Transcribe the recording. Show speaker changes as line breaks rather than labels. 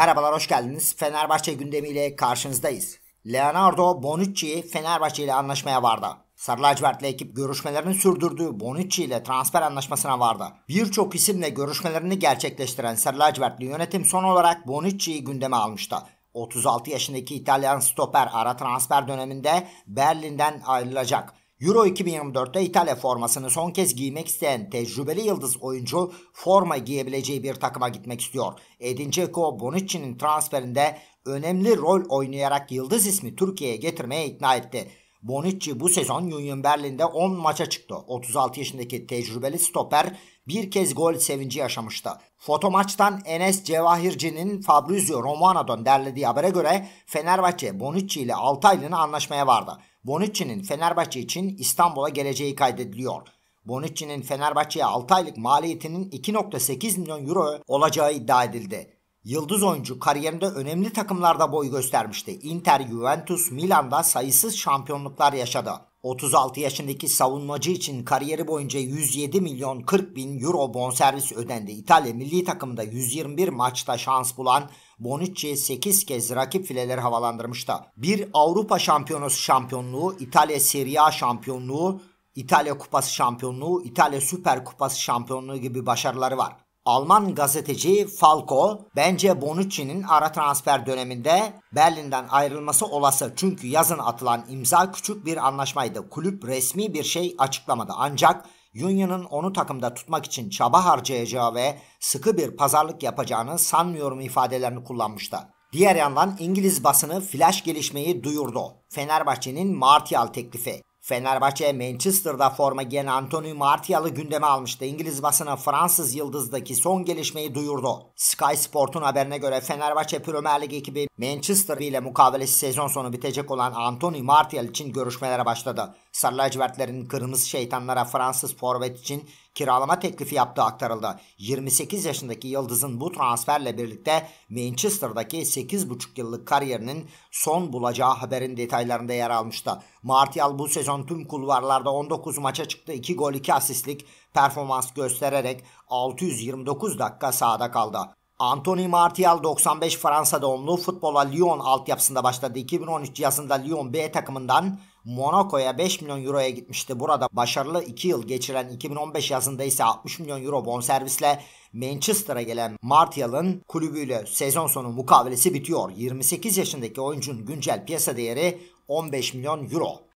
Merhabalar hoş geldiniz. Fenerbahçe gündemiyle karşınızdayız. Leonardo Bonucci Fenerbahçe ile anlaşmaya vardı. Sarı lacivertli ekip görüşmelerini sürdürdüğü Bonucci ile transfer anlaşmasına vardı. Birçok isimle görüşmelerini gerçekleştiren Sarı lacivertli yönetim son olarak Bonucci'yi gündeme almıştı. 36 yaşındaki İtalyan stoper ara transfer döneminde Berlin'den ayrılacak. Euro 2024'te İtalya formasını son kez giymek isteyen tecrübeli yıldız oyuncu forma giyebileceği bir takıma gitmek istiyor. Edin Dzeko Bonucci'nin transferinde önemli rol oynayarak yıldız ismi Türkiye'ye getirmeye ikna etti. Bonucci bu sezon Union Berlin'de 10 maça çıktı. 36 yaşındaki tecrübeli stoper bir kez gol sevinci yaşamıştı. Foto maçtan Enes Cevahirci'nin Fabrizio Romano'dan derlediği habere göre Fenerbahçe Bonucci ile 6 aylığına anlaşmaya vardı. Bonucci'nin Fenerbahçe için İstanbul'a geleceği kaydediliyor. Bonucci'nin Fenerbahçe'ye 6 aylık maliyetinin 2.8 milyon euro olacağı iddia edildi. Yıldız oyuncu kariyerinde önemli takımlarda boy göstermişti. Inter, Juventus, Milan'da sayısız şampiyonluklar yaşadı. 36 yaşındaki savunmacı için kariyeri boyunca 107 milyon 40 bin euro bonservis ödendi. İtalya milli takımında 121 maçta şans bulan Bonucci 8 kez rakip fileleri havalandırmıştı. Bir Avrupa Şampiyonası şampiyonluğu, İtalya Serie A şampiyonluğu, İtalya Kupası şampiyonluğu, İtalya Süper Kupası şampiyonluğu gibi başarıları var. Alman gazeteci Falco bence Bonucci'nin ara transfer döneminde Berlin'den ayrılması olası çünkü yazın atılan imza küçük bir anlaşmaydı. Kulüp resmi bir şey açıklamadı ancak Union'ın onu takımda tutmak için çaba harcayacağı ve sıkı bir pazarlık yapacağını sanmıyorum ifadelerini kullanmıştı. Diğer yandan İngiliz basını flash gelişmeyi duyurdu. Fenerbahçe'nin Martial teklifi. Fenerbahçe Manchester'da forma giyen Anthony Martial'ı gündeme almıştı. İngiliz basını Fransız yıldızdaki son gelişmeyi duyurdu. Sky Sport'un haberine göre Fenerbahçe Premier Lig ekibi Manchester ile mukavelesi sezon sonu bitecek olan Anthony Martial için görüşmelere başladı. Sarı lacivertlerin kırmızı şeytanlara Fransız forvet için kiralama teklifi yaptığı aktarıldı. 28 yaşındaki Yıldız'ın bu transferle birlikte Manchester'daki 8,5 yıllık kariyerinin son bulacağı haberin detaylarında yer almıştı. Martial bu sezon tüm kulvarlarda 19 maça çıktı. 2 gol 2 asistlik performans göstererek 629 dakika sahada kaldı. Anthony Martial 95 Fransa doğumlu futbola Lyon altyapısında başladı. 2013 yazında Lyon B takımından Monaco'ya 5 milyon euroya gitmişti. Burada başarılı 2 yıl geçiren 2015 yazında ise 60 milyon euro bonservisle Manchester'a gelen Martial'ın kulübüyle sezon sonu mukavelesi bitiyor. 28 yaşındaki oyuncunun güncel piyasa değeri 15 milyon euro.